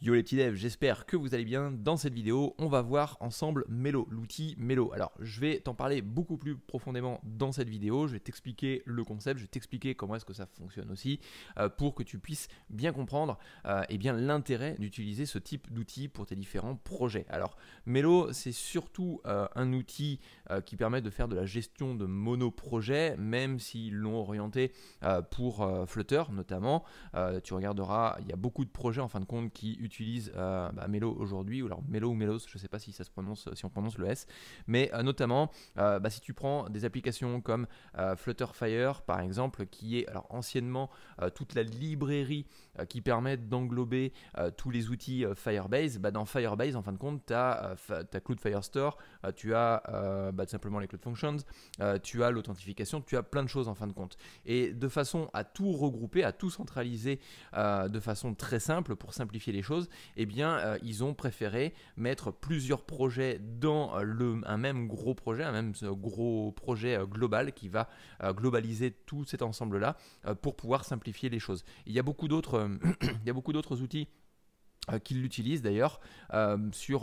Yo les petits devs, j'espère que vous allez bien. Dans cette vidéo, on va voir ensemble Melo, l'outil Melo. Alors, je vais t'en parler beaucoup plus profondément dans cette vidéo. Je vais t'expliquer le concept, je vais t'expliquer comment est-ce que ça fonctionne aussi, euh, pour que tu puisses bien comprendre et euh, eh bien l'intérêt d'utiliser ce type d'outil pour tes différents projets. Alors, Melo, c'est surtout euh, un outil qui permet de faire de la gestion de monoprojets, même s'ils l'ont orienté pour Flutter notamment. tu regarderas, il y a beaucoup de projets en fin de compte qui utilise euh, bah, Melo aujourd'hui, ou alors Melo ou Melos, je ne sais pas si ça se prononce, si on prononce le S, mais euh, notamment euh, bah, si tu prends des applications comme euh, Flutterfire par exemple, qui est alors anciennement toute la librairie euh, qui permettent d'englober euh, tous les outils euh, Firebase, bah, dans Firebase, en fin de compte, tu as, Cloud Firestore, tu as tout simplement les Cloud Functions, tu as l'authentification, tu as plein de choses en fin de compte. Et de façon à tout regrouper, à tout centraliser de façon très simple, pour simplifier les choses, eh bien, ils ont préféré mettre plusieurs projets dans le, un même gros projet, un même gros projet global qui va globaliser tout cet ensemble-là pour pouvoir simplifier les choses. Il y a beaucoup d'autres il euh, y a beaucoup d'autres outils euh, qui l'utilisent d'ailleurs euh, sur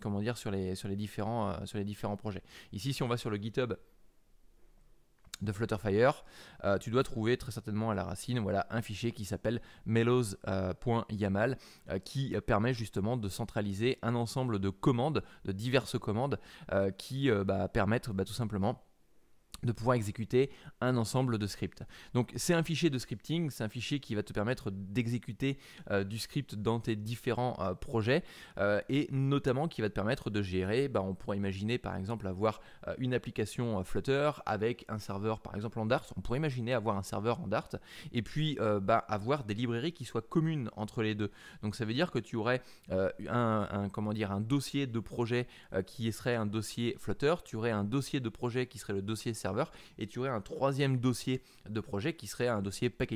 comment dire sur les sur les différents sur les différents projets. Ici, si on va sur le GitHub de Flutterfire, tu dois trouver très certainement à la racine voilà, un fichier qui s'appelle mellows.yaml qui permet justement de centraliser un ensemble de commandes, de diverses commandes qui bah, permettent bah, tout simplement de pouvoir exécuter un ensemble de scripts. Donc c'est un fichier de scripting, c'est un fichier qui va te permettre d'exécuter euh, du script dans tes différents euh, projets euh, et notamment qui va te permettre de gérer, bah, on pourrait imaginer par exemple avoir une application Flutter avec un serveur par exemple en Dart, on pourrait imaginer avoir un serveur en Dart et puis bah, avoir des librairies qui soient communes entre les deux. Donc ça veut dire que tu aurais un, comment dire, un dossier de projet qui serait un dossier Flutter, tu aurais un dossier de projet qui serait le dossier serveur et tu aurais un troisième dossier de projet qui serait un dossier packages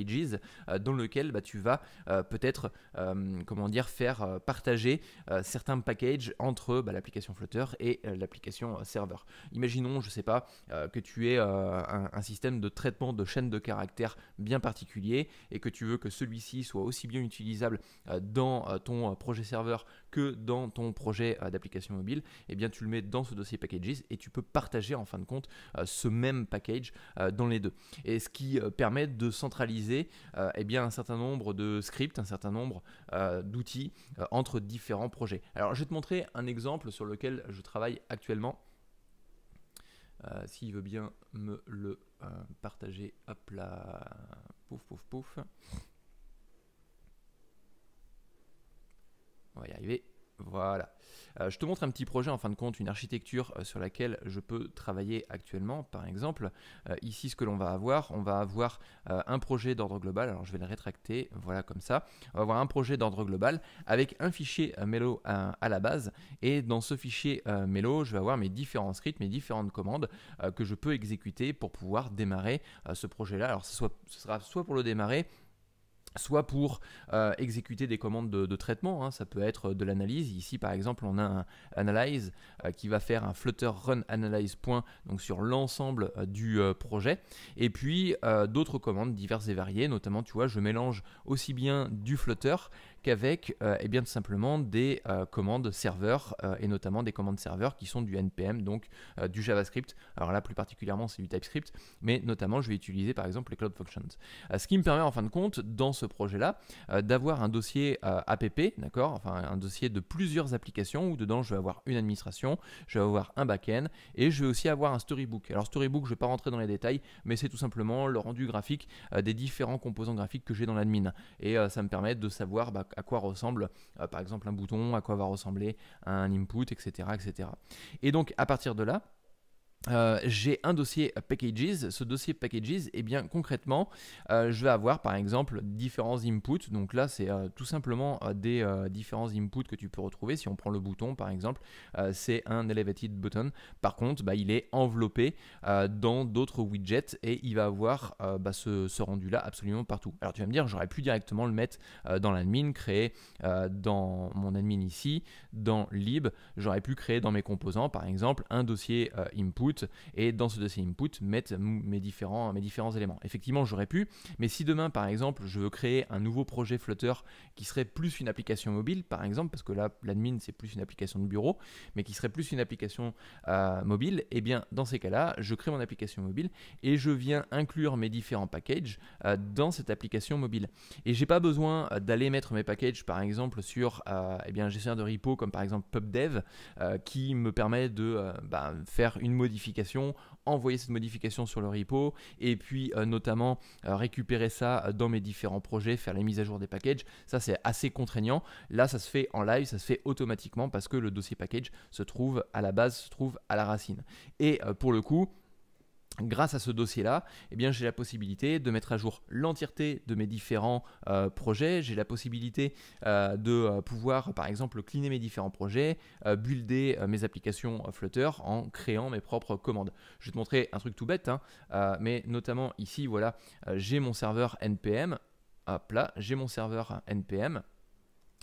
euh, dans lequel bah, tu vas euh, peut-être euh, comment dire faire partager certains packages entre bah, l'application flotteur et l'application serveur. Imaginons, je sais pas, que tu aies un, système de traitement de chaîne de caractères bien particulier et que tu veux que celui-ci soit aussi bien utilisable dans ton projet serveur que dans ton projet euh, d'application mobile, eh bien tu le mets dans ce dossier packages et tu peux partager en fin de compte euh, ce même package euh, dans les deux. Et ce qui permet de centraliser eh bien un certain nombre de scripts, un certain nombre d'outils entre différents projets. Alors je vais te montrer un exemple sur lequel je travaille actuellement. S'il veut bien me le partager, hop là, pouf pouf pouf. On va y arriver. Voilà. Euh, je te montre un petit projet en fin de compte, une architecture euh, sur laquelle je peux travailler actuellement. Par exemple, euh, ici, ce que l'on va avoir, on va avoir un projet d'ordre global. Alors, je vais le rétracter, voilà comme ça. On va avoir un projet d'ordre global avec un fichier Melo à, la base. Et dans ce fichier Melo, je vais avoir mes différents scripts, mes différentes commandes que je peux exécuter pour pouvoir démarrer ce projet-là. Alors, ce, soit, ce sera soit pour le démarrer, soit pour euh, exécuter des commandes de, traitement, hein. ça peut être de l'analyse. Ici, par exemple, on a un analyse euh, qui va faire un flutter run analyze point donc sur l'ensemble euh, du projet. Et puis d'autres commandes diverses et variées, notamment, tu vois, je mélange aussi bien du flutter qu'avec et eh bien tout simplement des commandes serveurs et notamment des commandes serveurs qui sont du npm donc du JavaScript. Alors là, plus particulièrement, c'est du TypeScript, mais notamment, je vais utiliser par exemple les Cloud Functions. ce qui me permet en fin de compte dans ce ce projet-là, euh, d'avoir un dossier euh, APP, d'accord Enfin, un dossier de plusieurs applications où dedans je vais avoir une administration, je vais avoir un back-end et je vais aussi avoir un storybook. Alors, storybook, je ne vais pas rentrer dans les détails, mais c'est tout simplement le rendu graphique euh, des différents composants graphiques que j'ai dans l'admin. Et ça me permet de savoir bah, à quoi ressemble, par exemple, un bouton, à quoi va ressembler un input, etc., etc. Et donc, à partir de là, euh, j'ai un dossier packages. Ce dossier packages, et eh bien concrètement, euh, je vais avoir par exemple différents inputs. Donc là, c'est euh, tout simplement des différents inputs que tu peux retrouver. Si on prend le bouton par exemple, c'est un elevated button. Par contre, bah, il est enveloppé dans d'autres widgets et il va avoir bah, ce, ce rendu-là absolument partout. Alors tu vas me dire, j'aurais pu directement le mettre dans l'admin, créer dans mon admin ici, dans lib. J'aurais pu créer dans mes composants par exemple un dossier input et dans ce dossier input mettre mes différents, éléments. Effectivement, j'aurais pu, mais si demain, par exemple, je veux créer un nouveau projet Flutter qui serait plus une application mobile, par exemple, parce que là, l'admin, c'est plus une application de bureau, mais qui serait plus une application euh, mobile, et eh bien, dans ces cas-là, je crée mon application mobile et je viens inclure mes différents packages euh, dans cette application mobile. Et j'ai pas besoin euh, d'aller mettre mes packages, par exemple, sur eh bien, un gestionnaire de repo comme par exemple PubDev, qui me permet de bah, faire une modification modification, envoyer cette modification sur le repo et puis euh, notamment euh, récupérer ça euh, dans mes différents projets, faire les mises à jour des packages. Ça, c'est assez contraignant. Là, ça se fait en live, ça se fait automatiquement parce que le dossier package se trouve à la base, se trouve à la racine. Et pour le coup, grâce à ce dossier-là, eh bien, j'ai la possibilité de mettre à jour l'entièreté de mes différents euh, projets. J'ai la possibilité euh, de euh, pouvoir, par exemple, cleaner mes différents projets, builder mes applications Flutter en créant mes propres commandes. Je vais te montrer un truc tout bête, hein, mais notamment ici, voilà, j'ai mon serveur NPM. Hop là, j'ai mon serveur NPM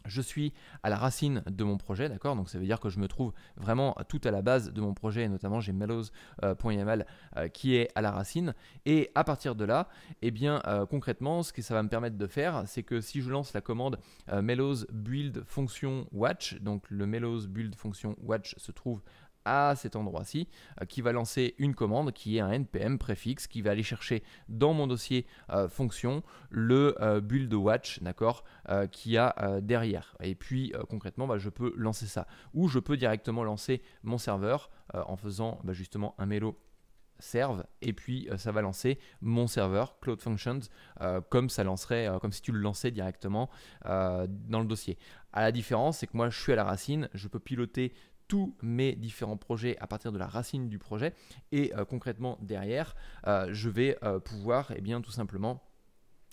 je suis à la racine de mon projet, d'accord Donc ça veut dire que je me trouve vraiment tout à la base de mon projet, et notamment j'ai mellows.yml euh, qui est à la racine. Et à partir de là, et eh bien euh, concrètement, ce que ça va me permettre de faire, c'est que si je lance la commande euh, mellows build fonction watch, donc le mellows build fonction watch se trouve à cet endroit-ci euh, qui va lancer une commande qui est un npm préfixe qui va aller chercher dans mon dossier euh, fonction le euh, build watch d'accord qui a derrière et puis concrètement bah, je peux lancer ça ou je peux directement lancer mon serveur en faisant bah, justement un mélo serve et puis ça va lancer mon serveur Cloud Functions comme ça lancerait comme si tu le lançais directement dans le dossier. À la différence, c'est que moi je suis à la racine, je peux piloter tous mes différents projets à partir de la racine du projet et euh, concrètement derrière euh, je vais euh, pouvoir et eh bien tout simplement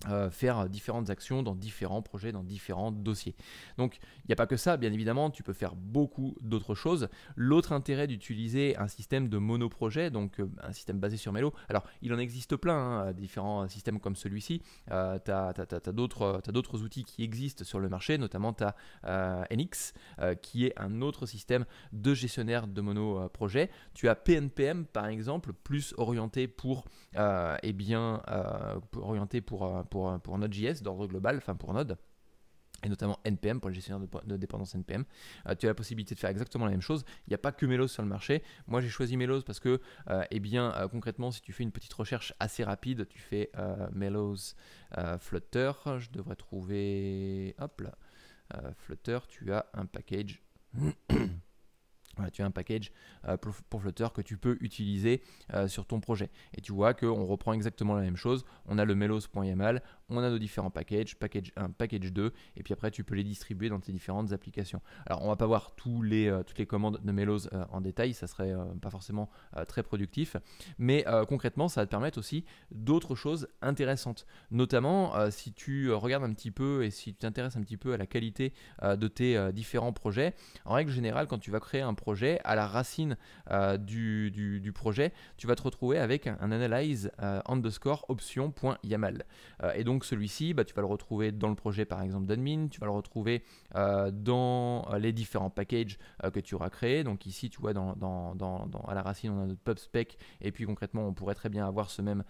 euh, faire différentes actions dans différents projets, dans différents dossiers. Donc il n'y a pas que ça, bien évidemment, tu peux faire beaucoup d'autres choses. L'autre intérêt d'utiliser un système de monoprojet, donc euh, un système basé sur Melo, alors il en existe plein, hein, différents systèmes comme celui-ci, tu as, as, as, d'autres outils qui existent sur le marché, notamment tu as NX, qui est un autre système de gestionnaire de monoprojet. Tu as PNPM, par exemple, plus orienté pour, et euh, eh bien, orienté pour euh, pour, Node.js d'ordre global, enfin pour Node et notamment NPM pour le gestionnaire de, dépendance NPM. Euh, tu as la possibilité de faire exactement la même chose. Il n'y a pas que Melos sur le marché. Moi, j'ai choisi Melos parce que, euh, eh bien, concrètement, si tu fais une petite recherche assez rapide, tu fais Melos Flutter. Je devrais trouver, hop là, Flutter. Tu as un package Voilà, euh, tu as un package euh, pour, flotteur que tu peux utiliser euh, sur ton projet. Et tu vois qu'on reprend exactement la même chose. On a le melos.yaml, on a nos différents packages, package 1, package 2, et puis après tu peux les distribuer dans tes différentes applications. Alors on ne va pas voir tous les, toutes les commandes de melos en détail, ça serait pas forcément très productif, mais concrètement ça va te permettre aussi d'autres choses intéressantes. Notamment si tu regardes un petit peu et si tu t'intéresses un petit peu à la qualité de tes différents projets, en règle générale quand tu vas créer un projet, projet, à la racine euh, du, projet, tu vas te retrouver avec un, analyse analyze euh, underscore option.yaml. Euh, et donc celui-ci, bah, tu vas le retrouver dans le projet par exemple d'admin, tu vas le retrouver euh, dans les différents packages que tu auras créé Donc ici, tu vois, dans, dans, dans, à la racine, on a notre pub spec, et puis concrètement, on pourrait très bien avoir ce même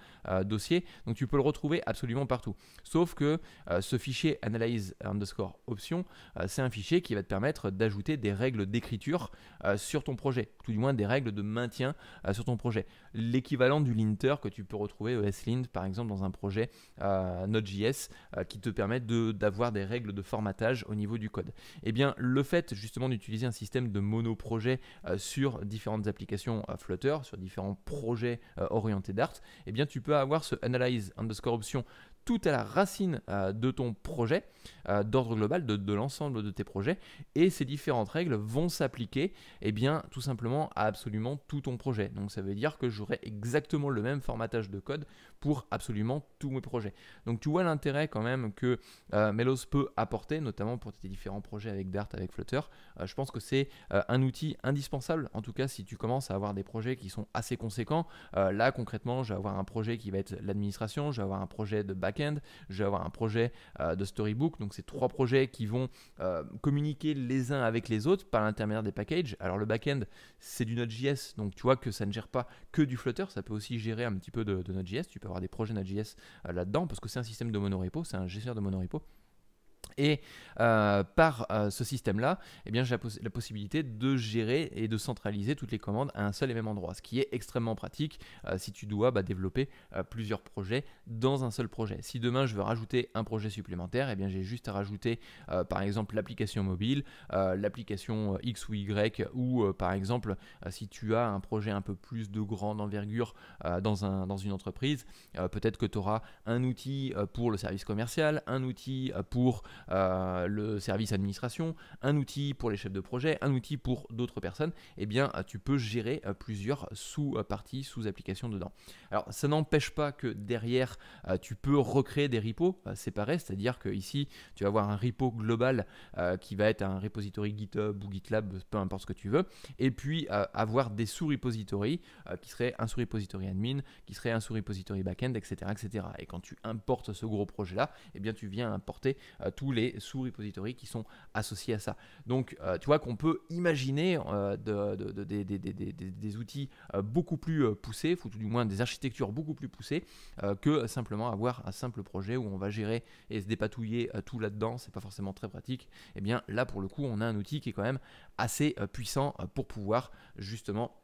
dossier. Donc tu peux le retrouver absolument partout. Sauf que ce fichier analyze underscore option, c'est un fichier qui va te permettre d'ajouter des règles d'écriture euh, sur ton projet, tout du moins des règles de maintien euh, sur ton projet. L'équivalent du linter que tu peux retrouver au s par exemple dans un projet euh, Node.js qui te permet d'avoir des règles de formatage au niveau du code. Et eh bien le fait justement d'utiliser un système de monoprojet sur différentes applications Flutter, sur différents projets orientés Dart, et eh bien tu peux avoir ce analyze underscore option tout à la racine euh, de ton projet, euh, d'ordre global, de, l'ensemble de tes projets, et ces différentes règles vont s'appliquer, eh bien, tout simplement à absolument tout ton projet. Donc ça veut dire que j'aurai exactement le même formatage de code pour absolument tous mes projets. Donc tu vois l'intérêt quand même que euh, Melos peut apporter, notamment pour tes différents projets avec Dart, avec Flutter. je pense que c'est un outil indispensable, en tout cas si tu commences à avoir des projets qui sont assez conséquents. là concrètement, je vais avoir un projet qui va être l'administration, je vais avoir un projet de back je vais avoir un projet euh, de storybook. Donc, c'est trois projets qui vont euh, communiquer les uns avec les autres par l'intermédiaire des packages. Alors, le back-end, c'est du Node.js. Donc, tu vois que ça ne gère pas que du Flutter. Ça peut aussi gérer un petit peu de, Node.js. Tu peux avoir des projets Node.js euh, là-dedans parce que c'est un système de monorepo. C'est un gestionnaire de monorepo. Et euh, par euh, ce système-là, eh bien, j'ai la, possibilité de gérer et de centraliser toutes les commandes à un seul et même endroit, ce qui est extrêmement pratique euh, si tu dois bah, développer plusieurs projets dans un seul projet. Si demain je veux rajouter un projet supplémentaire, eh bien, j'ai juste à rajouter par exemple l'application mobile, l'application X ou Y, ou par exemple si tu as un projet un peu plus de grande envergure dans, dans une entreprise, peut-être que tu auras un outil pour le service commercial, un outil pour euh, le service administration, un outil pour les chefs de projet, un outil pour d'autres personnes, et eh bien euh, tu peux gérer euh, plusieurs sous-parties, sous-applications dedans. Alors ça n'empêche pas que derrière tu peux recréer des repos séparés, c'est-à-dire que ici tu vas avoir un repo global qui va être un repository GitHub ou GitLab, peu importe ce que tu veux, et puis avoir des sous-repositories qui seraient un sous-repository admin, qui serait un sous-repository backend, etc., etc. Et quand tu importes ce gros projet-là, et eh bien tu viens importer tout tous les sous-repositories qui sont associés à ça. Donc, euh, tu vois qu'on peut imaginer euh, de, des outils euh, beaucoup plus poussés, ou tout du moins des architectures beaucoup plus poussées, que simplement avoir un simple projet où on va gérer et se dépatouiller tout là-dedans, c'est pas forcément très pratique. Et eh bien là, pour le coup, on a un outil qui est quand même assez puissant pour pouvoir justement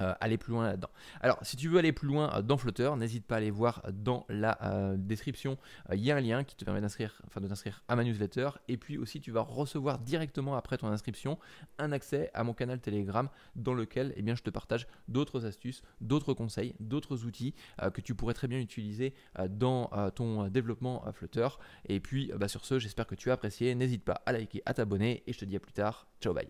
euh, aller plus loin là-dedans. Alors, si tu veux aller plus loin euh, dans Flutter, n'hésite pas à aller voir dans la euh, description. Il y a un lien qui te permet d'inscrire, enfin, de t'inscrire à ma newsletter. Et puis aussi, tu vas recevoir directement après ton inscription un accès à mon canal Telegram dans lequel eh bien, je te partage d'autres astuces, d'autres conseils, d'autres outils que tu pourrais très bien utiliser dans ton développement Flutter. Et puis, bah, sur ce, j'espère que tu as apprécié. N'hésite pas à liker, à t'abonner et je te dis à plus tard. Ciao, bye.